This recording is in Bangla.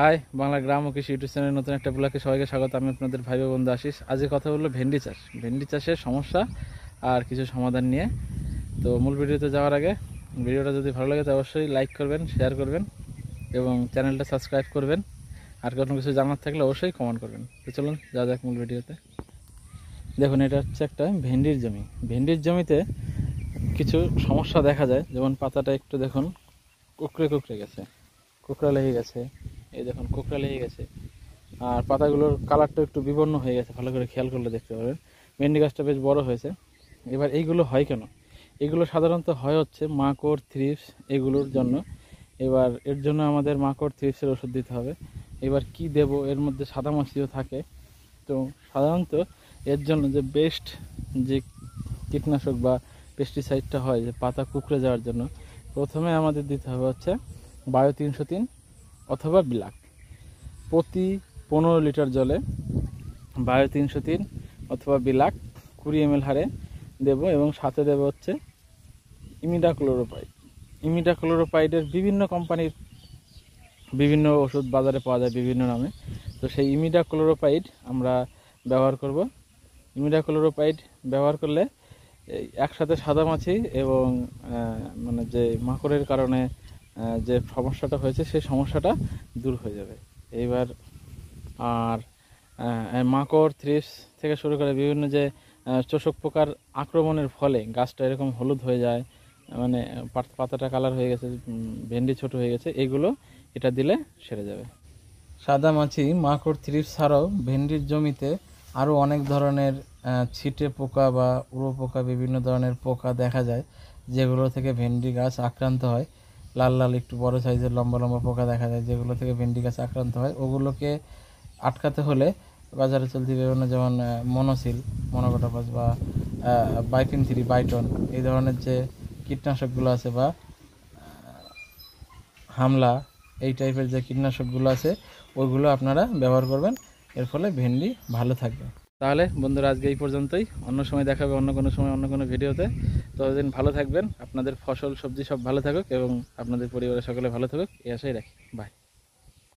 হাই বাংলা গ্রাম ও কৃষি ইউটিউব চ্যানেলের নতুন একটা ব্লকে সবাইকে স্বাগত আমি আপনাদের ভাই বন্ধু আশিস আজকে কথা বললো ভেন্ডি চাষ ভেন্ডি চাষের সমস্যা আর কিছু সমাধান নিয়ে তো মূল ভিডিওতে যাওয়ার আগে ভিডিওটা যদি ভালো লাগে তো অবশ্যই লাইক করবেন শেয়ার করবেন এবং চ্যানেলটা সাবস্ক্রাইব করবেন আর কোনো কিছু জানার থাকলে অবশ্যই কমেন্ট করবেন তো চলুন যা যাক মূল ভিডিওতে দেখুন এটা হচ্ছে একটা ভেন্ডির জমি ভেন্ডির জমিতে কিছু সমস্যা দেখা যায় যেমন পাতাটা একটু দেখুন কুকড়ে কুকড়ে গেছে কুকড়া লেগে গেছে এই দেখুন কোকড়া লেগে গেছে আর পাতাগুলোর কালারটা একটু বিবর্ণ হয়ে গেছে ভালো করে খেয়াল করলে দেখতে পাবেন ভেন্ডি গাছটা বেশ বড় হয়েছে এবার এইগুলো হয় কেন এগুলো সাধারণত হয় হচ্ছে মাকড় থ্রিপস এগুলোর জন্য এবার এর জন্য আমাদের মাকড় থ্রিপসের ওষুধ দিতে হবে এবার কি দেব এর মধ্যে সাদা মাছিও থাকে তো সাধারণত এর জন্য যে বেস্ট যে কীটনাশক বা পেস্টিসাইডটা হয় যে পাতা কুকড়ে যাওয়ার জন্য প্রথমে আমাদের দিতে হবে হচ্ছে বায়ো তিনশো তিন অথবা ব্ল্যাক প্রতি পনেরো লিটার জলে বায়ো তিনশো তিন অথবা বিলাক কুড়ি এম হারে দেব এবং সাথে দেব হচ্ছে ইমিডাক্লোরোপাইড ইমিডাক্লোরোপাইডের বিভিন্ন কোম্পানির বিভিন্ন ওষুধ বাজারে পাওয়া যায় বিভিন্ন নামে তো সেই ইমিডাক্লোরোপাইড আমরা ব্যবহার করব ইমিডাক্লোরোপাইড ব্যবহার করলে একসাথে সাদা মাছি এবং মানে যে মাকড়ের কারণে যে সমস্যাটা হয়েছে সেই সমস্যাটা দূর হয়ে যাবে এইবার আর মাকড় থ্রিপস থেকে শুরু করে বিভিন্ন যে চোষক পোকার আক্রমণের ফলে গাছটা এরকম হলুদ হয়ে যায় মানে পাতাটা কালার হয়ে গেছে ভেন্ডি ছোট হয়ে গেছে এগুলো এটা দিলে সেরে যাবে সাদা মাছি মাকড় থ্রিপস ছাড়াও ভেন্ডির জমিতে আরও অনেক ধরনের ছিটে পোকা বা উড়ো পোকা বিভিন্ন ধরনের পোকা দেখা যায় যেগুলো থেকে ভেন্ডি গাছ আক্রান্ত হয় লাল লাল একটু বড় সাইজের লম্বা লম্বা পোকা দেখা যায় যেগুলো থেকে ভেন্ডি গাছ আক্রান্ত হয় ওগুলোকে আটকাতে হলে বাজারে চলতি বিভিন্ন যেমন মনোসিল মনোগোটাপাস বা বাইফিন থ্রি বাইটন এই ধরনের যে কীটনাশকগুলো আছে বা হামলা এই টাইপের যে কীটনাশকগুলো আছে ওইগুলো আপনারা ব্যবহার করবেন এর ফলে ভেন্ডি ভালো থাকবে তাহলে বন্ধুরা আজকে এই পর্যন্তই অন্য সময় দেখাবে অন্য কোনো সময় অন্য কোনো ভিডিওতে ততদিন ভালো থাকবেন আপনাদের ফসল সবজি সব ভালো থাকুক এবং আপনাদের পরিবারের সকলে ভালো থাকুক এই আশাই রাখি বাই